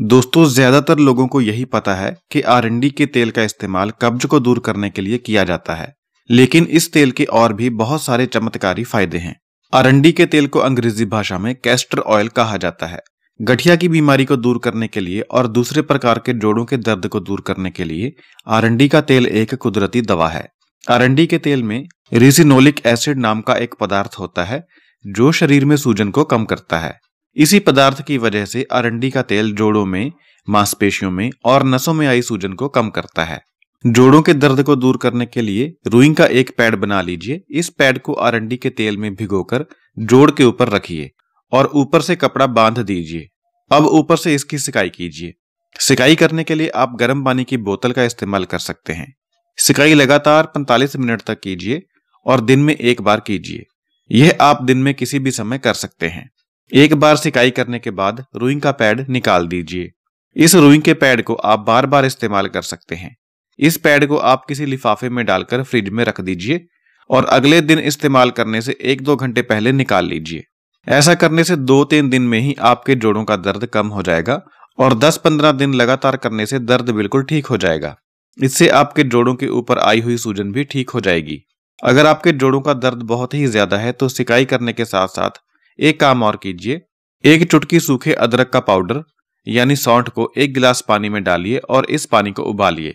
दोस्तों ज्यादातर लोगों को यही पता है कि आर के तेल का इस्तेमाल कब्ज को दूर करने के लिए किया जाता है लेकिन इस तेल के और भी बहुत सारे चमत्कारी फायदे हैं आरंडी के तेल को अंग्रेजी भाषा में कैस्टर ऑयल कहा जाता है गठिया की बीमारी को दूर करने के लिए और दूसरे प्रकार के जोड़ों के दर्द को दूर करने के लिए आरंडी का तेल एक कुदरती दवा है आरंडी के तेल में रिसिनोलिक एसिड नाम का एक पदार्थ होता है जो शरीर में सूजन को कम करता है इसी पदार्थ की वजह से अरंडी का तेल जोड़ों में मांसपेशियों में और नसों में आई सूजन को कम करता है जोड़ों के दर्द को दूर करने के लिए रुईंग का एक पैड बना लीजिए इस पैड को अरंडी के तेल में भिगोकर जोड़ के ऊपर रखिए और ऊपर से कपड़ा बांध दीजिए अब ऊपर से इसकी सिकाई कीजिए सिकाई करने के लिए आप गर्म पानी की बोतल का इस्तेमाल कर सकते हैं सिकाई लगातार 45 मिनट तक कीजिए और दिन में एक बार कीजिए यह आप दिन में किसी भी समय कर सकते हैं एक बार सिकाई करने के बाद रूइंग का पैड निकाल दीजिए इस रूइंग के पैड को आप बार बार इस्तेमाल कर सकते हैं इस पैड को आप किसी लिफाफे में डालकर फ्रिज में रख दीजिए और अगले दिन इस्तेमाल करने से एक दो घंटे पहले निकाल लीजिए ऐसा करने से दो तीन दिन में ही आपके जोड़ों का दर्द कम हो जाएगा और 10-15 दिन लगातार करने से दर्द बिल्कुल ठीक हो जाएगा इससे आपके जोड़ों के ऊपर आई हुई सूजन भी ठीक हो जाएगी अगर आपके जोड़ों का दर्द बहुत ही ज्यादा है तो सिकाई करने के साथ साथ एक काम और कीजिए एक चुटकी सूखे अदरक का पाउडर यानी सौंठ को एक गिलास पानी में डालिए और इस पानी को उबालिए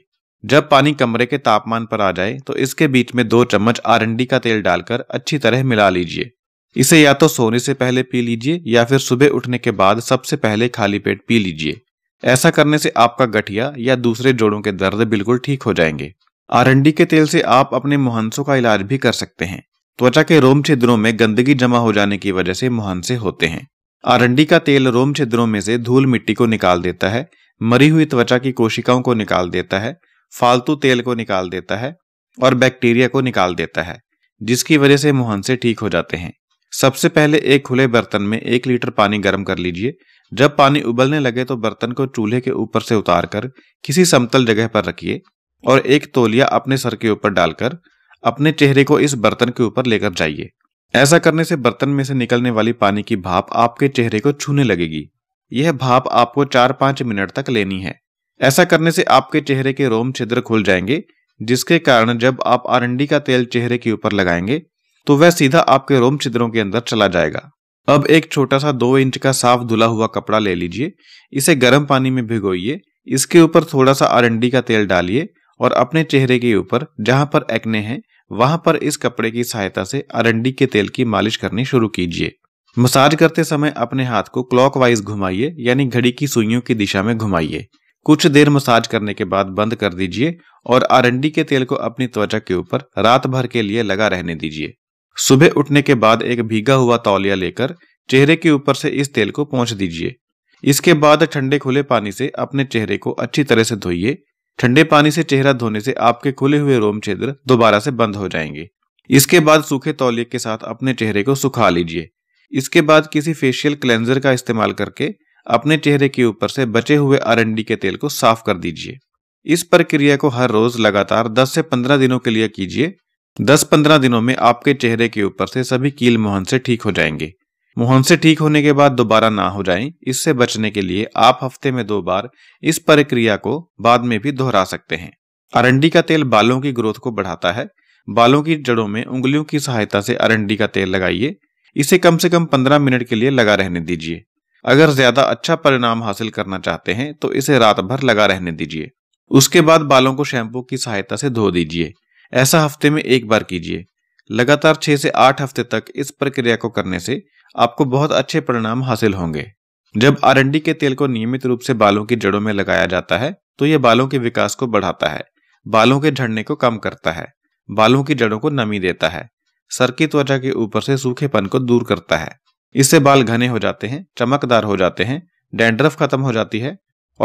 जब पानी कमरे के तापमान पर आ जाए तो इसके बीच में दो चम्मच आरंडी का तेल डालकर अच्छी तरह मिला लीजिए इसे या तो सोने से पहले पी लीजिए या फिर सुबह उठने के बाद सबसे पहले खाली पेट पी लीजिए ऐसा करने से आपका गठिया या दूसरे जोड़ों के दर्द बिल्कुल ठीक हो जाएंगे आरंडी के तेल से आप अपने मुहंसों का इलाज भी कर सकते हैं त्वचा के रोम छिद्रों में गंदगी जमा हो जाने की वजह से मुहांसे होते हैं आरंडी का तेल रोम छिद्रों में से धूल मिट्टी को निकाल देता है मरी हुई त्वचा की कोशिकाओं को निकाल देता है फालतू तेल को निकाल देता है और बैक्टीरिया को निकाल देता है जिसकी वजह से मुहांसे ठीक हो जाते हैं सबसे पहले एक खुले बर्तन में एक लीटर पानी गर्म कर लीजिए जब पानी उबलने लगे तो बर्तन को चूल्हे के ऊपर से उतारकर किसी समतल जगह पर रखिए और एक तोलिया अपने सर के ऊपर डालकर अपने चेहरे को इस बर्तन के ऊपर लेकर जाइए ऐसा करने से बर्तन में से निकलने वाली पानी की भाप आपके चेहरे को छूने लगेगी यह भाप आपको चार पांच मिनट तक लेनी है ऐसा करने से आपके चेहरे के रोम छिद्र खुल जाएंगे जिसके कारण जब आप आरंडी का तेल चेहरे के ऊपर लगाएंगे तो वह सीधा आपके रोम छिद्रों के अंदर चला जाएगा अब एक छोटा सा दो इंच का साफ धुला हुआ कपड़ा ले लीजिए इसे गर्म पानी में भिगोइए इसके ऊपर थोड़ा सा आरंडी का तेल डालिए और अपने चेहरे के ऊपर जहां पर एक्ने हैं वहां पर इस कपड़े की सहायता से अरंडी के तेल की मालिश करनी शुरू कीजिए मसाज करते समय अपने हाथ को क्लॉकवाइज घुमाइए यानी घड़ी की सुइयों की दिशा में घुमाइए कुछ देर मसाज करने के बाद बंद कर दीजिए और अरंडी के तेल को अपनी त्वचा के ऊपर रात भर के लिए लगा रहने दीजिए सुबह उठने के बाद एक भीगा हुआ तौलिया लेकर चेहरे के ऊपर से इस तेल को पहुंच दीजिए इसके बाद ठंडे खुले पानी से अपने चेहरे को अच्छी तरह से धोइए ठंडे पानी से चेहरा धोने से आपके खुले हुए रोम छिद्र दोबारा से बंद हो जाएंगे इसके बाद सूखे तौलिए के साथ अपने चेहरे को सुखा लीजिए इसके बाद किसी फेशियल क्लेंजर का इस्तेमाल करके अपने चेहरे के ऊपर से बचे हुए अरंडी के तेल को साफ कर दीजिए इस प्रक्रिया को हर रोज लगातार 10 से 15 दिनों के लिए कीजिए 10-15 दिनों में आपके चेहरे के ऊपर से सभी कील मोहन से ठीक हो जाएंगे मुहन से ठीक होने के बाद दोबारा ना हो जाएं, इससे बचने के लिए आप हफ्ते में दो बार इस प्रक्रिया को बाद में भी दोहरा सकते हैं अरंडी का तेल बालों की ग्रोथ को बढ़ाता है बालों की जड़ों में उंगलियों की सहायता से अरंडी का तेल लगाइए इसे कम से कम 15 मिनट के लिए लगा रहने दीजिए अगर ज्यादा अच्छा परिणाम हासिल करना चाहते हैं तो इसे रात भर लगा रहने दीजिए उसके बाद बालों को शैम्पू की सहायता से धो दीजिए ऐसा हफ्ते में एक बार कीजिए लगातार छह से आठ हफ्ते तक इस प्रक्रिया को करने से आपको बहुत अच्छे परिणाम हासिल होंगे जब आरंडी के तेल को नियमित रूप से बालों की जड़ों में लगाया जाता है तो यह बालों के विकास को बढ़ाता है बालों के झड़ने को कम करता है बालों की जड़ों को नमी देता है सर की त्वचा के ऊपर से सूखेपन को दूर करता है इससे बाल घने हो जाते हैं चमकदार हो जाते हैं डेंड्रफ खत्म हो जाती है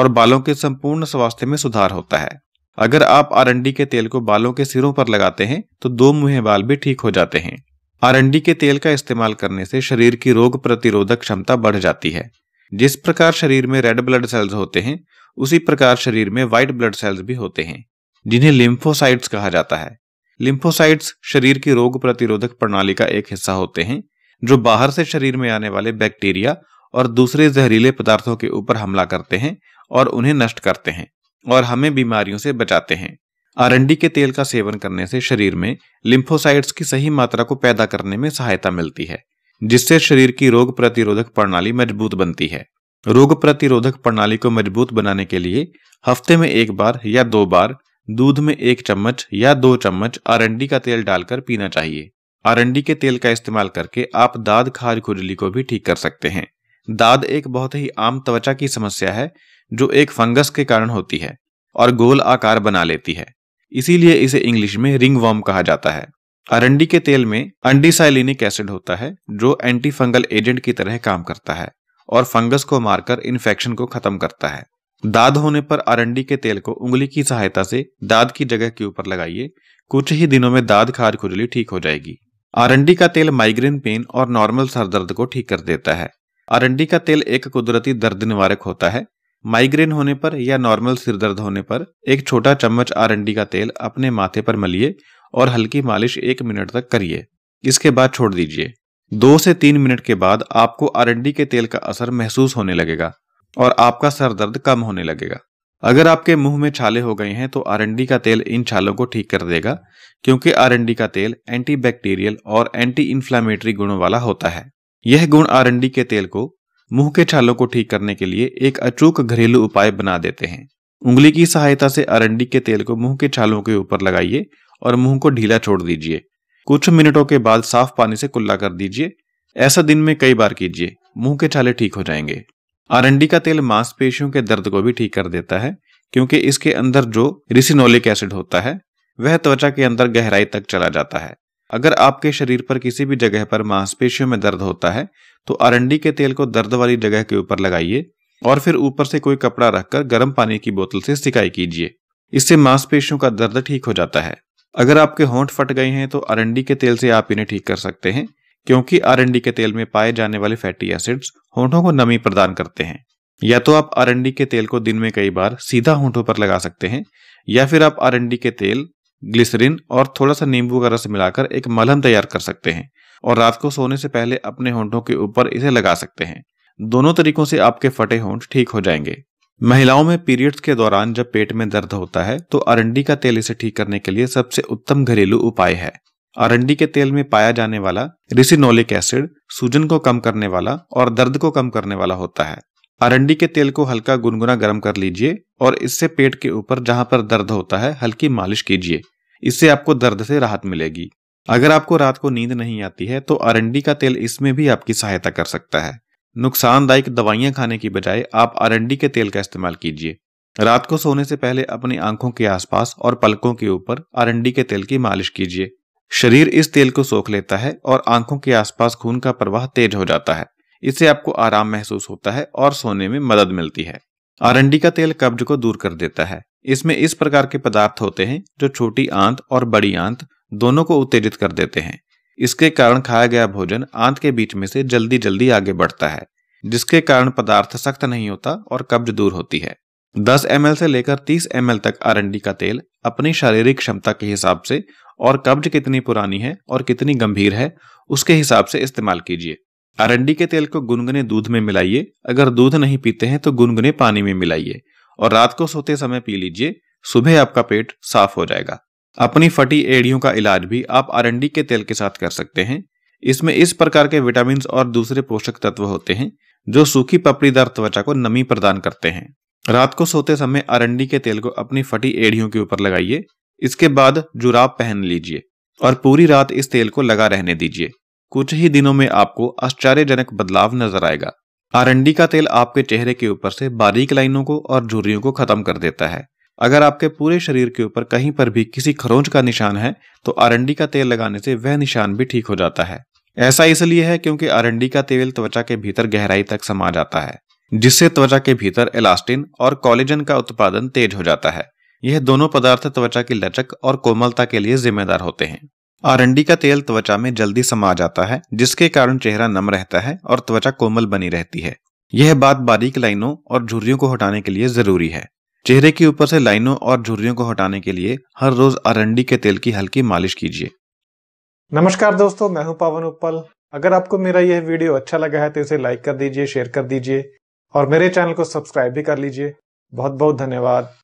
और बालों के संपूर्ण स्वास्थ्य में सुधार होता है अगर आप आरंडी के तेल को बालों के सिरों पर लगाते हैं तो दो मुहे बाल भी ठीक हो जाते हैं आरंडी के तेल का इस्तेमाल करने से शरीर की रोग प्रतिरोधक क्षमता बढ़ जाती है जिस प्रकार शरीर में रेड ब्लड सेल्स होते हैं उसी प्रकार शरीर में व्हाइट ब्लड सेल्स भी होते हैं जिन्हें लिम्फोसाइट्स कहा जाता है लिम्फोसाइट्स शरीर की रोग प्रतिरोधक प्रणाली का एक हिस्सा होते हैं जो बाहर से शरीर में आने वाले बैक्टीरिया और दूसरे जहरीले पदार्थों के ऊपर हमला करते हैं और उन्हें नष्ट करते हैं और हमें बीमारियों से बचाते हैं अरंडी के तेल का सेवन करने से शरीर में लिम्फोसाइड्स की सही मात्रा को पैदा करने में सहायता मिलती है जिससे शरीर की रोग प्रतिरोधक प्रणाली मजबूत बनती है रोग प्रतिरोधक प्रणाली को मजबूत बनाने के लिए हफ्ते में एक बार या दो बार दूध में एक चम्मच या दो चम्मच अरंडी का तेल डालकर पीना चाहिए अरंडी के तेल का इस्तेमाल करके आप दाद खाज खुजली को भी ठीक कर सकते हैं दाद एक बहुत ही आम त्वचा की समस्या है जो एक फंगस के कारण होती है और गोल आकार बना लेती है इसीलिए इसे इंग्लिश में रिंग वॉर्म कहा जाता है अरंडी के तेल में अंडीसाइलिनिक एसिड होता है जो एंटी फंगल एजेंट की तरह काम करता है और फंगस को मारकर इन्फेक्शन को खत्म करता है दाद होने पर अरंडी के तेल को उंगली की सहायता से दाद की जगह के ऊपर लगाइए कुछ ही दिनों में दाद खार खुजली ठीक हो जाएगी अरंडी का तेल माइग्रेन पेन और नॉर्मल सर दर्द को ठीक कर देता है अरंडी का तेल एक कुदरती दर्द निवारक होता है माइग्रेन होने पर या नॉर्मल सिर दर्द होने पर एक छोटा चम्मच अरंडी का तेल अपने माथे पर मलिए और हल्की मालिश एक मिनट तक करिए इसके बाद छोड़ दीजिए दो से तीन मिनट के बाद आपको अरंडी के तेल का असर महसूस होने लगेगा और आपका सर दर्द कम होने लगेगा अगर आपके मुंह में छाले हो गए हैं तो आरंडी का तेल इन छालों को ठीक कर देगा क्योंकि आरंडी का तेल एंटीबैक्टीरियल और एंटी इन्फ्लामेटरी गुणों वाला होता है यह गुण आरंडी के तेल को मुंह के छालों को ठीक करने के लिए एक अचूक घरेलू उपाय बना देते हैं उंगली की सहायता से अरंडी के तेल को मुंह के छालों के ऊपर लगाइए और मुंह को ढीला छोड़ दीजिए कुछ मिनटों के बाद साफ पानी से कुल्ला कर दीजिए ऐसा दिन में कई बार कीजिए मुंह के छाले ठीक हो जाएंगे अरंडी का तेल मांसपेशियों के दर्द को भी ठीक कर देता है क्योंकि इसके अंदर जो रिसिनोलिक एसिड होता है वह त्वचा के अंदर गहराई तक चला जाता है अगर आपके शरीर पर किसी भी जगह पर मांसपेशियों में दर्द होता है तो अरंडी के तेल को दर्द वाली जगह के ऊपर लगाइए और फिर ऊपर से कोई कपड़ा रखकर गर्म पानी की बोतल से सिकाई कीजिए इससे मांसपेशियों का दर्द ठीक हो जाता है अगर आपके होंठ फट गए हैं तो अरंडी के तेल से आप इन्हें ठीक कर सकते हैं क्योंकि अरंडी के तेल में पाए जाने वाले फैटी एसिड्स होंठों को नमी प्रदान करते हैं या तो आप अरंडी के तेल को दिन में कई बार सीधा होंठों पर लगा सकते हैं या फिर आप अरंडी के तेल ग्लिसरीन और थोड़ा सा नींबू का रस मिलाकर एक मलहम तैयार कर सकते हैं और रात को सोने से पहले अपने होंठों के ऊपर इसे लगा सकते हैं दोनों तरीकों से आपके फटे होंठ ठीक हो जाएंगे महिलाओं में पीरियड्स के दौरान जब पेट में दर्द होता है तो अरंडी का तेल इसे ठीक करने के लिए सबसे उत्तम घरेलू उपाय है अरंडी के तेल में पाया जाने वाला रिसिनोलिक एसिड सूजन को कम करने वाला और दर्द को कम करने वाला होता है अरंडी के तेल को हल्का गुनगुना गर्म कर लीजिए और इससे पेट के ऊपर जहां पर दर्द होता है हल्की मालिश कीजिए इससे आपको दर्द से राहत मिलेगी अगर आपको रात को नींद नहीं आती है तो अरंडी का तेल इसमें भी आपकी सहायता कर सकता है नुकसानदायक दवाइयां खाने की बजाय आप अरंडी के तेल का इस्तेमाल कीजिए रात को सोने से पहले अपनी आंखों के आसपास और पलकों के ऊपर अरंडी के तेल की मालिश कीजिए शरीर इस तेल को सोख लेता है और आंखों के आसपास खून का प्रवाह तेज हो जाता है इससे आपको आराम महसूस होता है और सोने में मदद मिलती है अरंडी का तेल कब्ज को दूर कर देता है इसमें इस प्रकार के पदार्थ होते हैं जो छोटी आंत और बड़ी आंत दोनों को उत्तेजित कर देते हैं इसके कारण खाया गया भोजन आंत के बीच में से जल्दी जल्दी आगे बढ़ता है जिसके कारण पदार्थ सख्त नहीं होता और कब्ज दूर होती है 10 एम से लेकर 30 एम तक आरंडी का तेल अपनी शारीरिक क्षमता के हिसाब से और कब्ज कितनी पुरानी है और कितनी गंभीर है उसके हिसाब से इस्तेमाल कीजिए अरंडी के तेल को गुनगुने दूध में मिलाइए अगर दूध नहीं पीते हैं तो गुनगुने पानी में मिलाइए और रात को सोते समय पी लीजिए सुबह आपका पेट साफ हो जाएगा अपनी फटी एड़ियों का इलाज भी आप अरंडी के तेल के साथ कर सकते हैं इसमें इस प्रकार के विटामिन और दूसरे पोषक तत्व होते हैं जो सूखी पपड़ीदार त्वचा को नमी प्रदान करते हैं रात को सोते समय अरंडी के तेल को अपनी फटी एड़ियों के ऊपर लगाइए इसके बाद जुराब पहन लीजिए और पूरी रात इस तेल को लगा रहने दीजिए कुछ ही दिनों में आपको आश्चर्यजनक बदलाव नजर आएगा आरंडी का तेल आपके चेहरे के ऊपर से बारीक लाइनों को और झुर्रियों को खत्म कर देता है अगर आपके पूरे शरीर के ऊपर कहीं पर भी किसी खरोंच का निशान है तो आरंडी का तेल लगाने से वह निशान भी ठीक हो जाता है ऐसा इसलिए है क्योंकि आरंडी का तेल त्वचा के भीतर गहराई तक समा जाता है जिससे त्वचा के भीतर एलास्टिन और कॉलेजन का उत्पादन तेज हो जाता है यह दोनों पदार्थ त्वचा की लचक और कोमलता के लिए जिम्मेदार होते हैं आरंडी का तेल त्वचा में जल्दी समा जाता है जिसके कारण चेहरा नम रहता है और त्वचा कोमल बनी रहती है यह बात बारीक लाइनों और झुर्रियों को हटाने के लिए जरूरी है चेहरे के ऊपर से लाइनों और झुर्रियों को हटाने के लिए हर रोज अरंडी के तेल की हल्की मालिश कीजिए नमस्कार दोस्तों मैं हूं पवन उपल अगर आपको मेरा यह वीडियो अच्छा लगा है तो इसे लाइक कर दीजिए शेयर कर दीजिए और मेरे चैनल को सब्सक्राइब भी कर लीजिए बहुत बहुत धन्यवाद